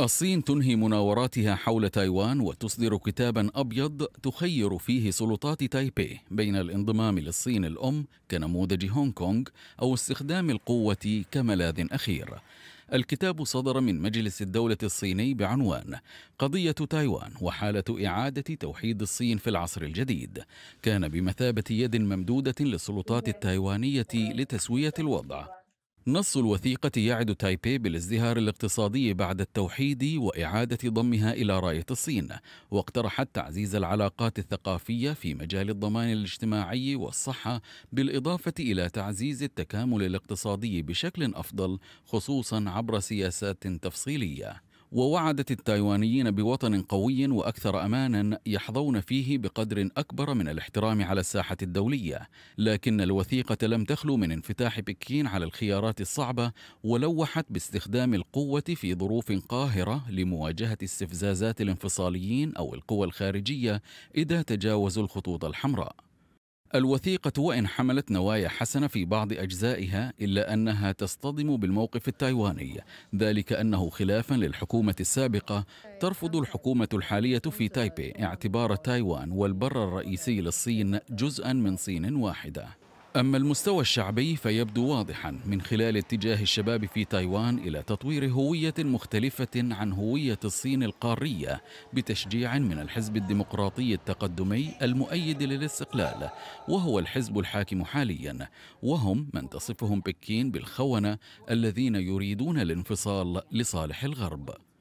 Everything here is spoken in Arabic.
الصين تنهي مناوراتها حول تايوان وتصدر كتابا ابيض تخير فيه سلطات تايبي بين الانضمام للصين الام كنموذج هونغ كونغ او استخدام القوه كملاذ اخير. الكتاب صدر من مجلس الدولة الصيني بعنوان قضية تايوان وحالة إعادة توحيد الصين في العصر الجديد كان بمثابة يد ممدودة للسلطات التايوانية لتسوية الوضع نص الوثيقة يعد تايبي بالازدهار الاقتصادي بعد التوحيد وإعادة ضمها إلى راية الصين، واقترحت تعزيز العلاقات الثقافية في مجال الضمان الاجتماعي والصحة، بالإضافة إلى تعزيز التكامل الاقتصادي بشكل أفضل، خصوصًا عبر سياسات تفصيلية. ووعدت التايوانيين بوطن قوي واكثر امانا يحظون فيه بقدر اكبر من الاحترام على الساحه الدوليه، لكن الوثيقه لم تخلو من انفتاح بكين على الخيارات الصعبه ولوحت باستخدام القوه في ظروف قاهره لمواجهه استفزازات الانفصاليين او القوى الخارجيه اذا تجاوزوا الخطوط الحمراء. الوثيقة وإن حملت نوايا حسنة في بعض أجزائها إلا أنها تصطدم بالموقف التايواني ذلك أنه خلافا للحكومة السابقة ترفض الحكومة الحالية في تايبي اعتبار تايوان والبر الرئيسي للصين جزءا من صين واحده أما المستوى الشعبي فيبدو واضحا من خلال اتجاه الشباب في تايوان إلى تطوير هوية مختلفة عن هوية الصين القارية بتشجيع من الحزب الديمقراطي التقدمي المؤيد للاستقلال وهو الحزب الحاكم حاليا وهم من تصفهم بكين بالخونة الذين يريدون الانفصال لصالح الغرب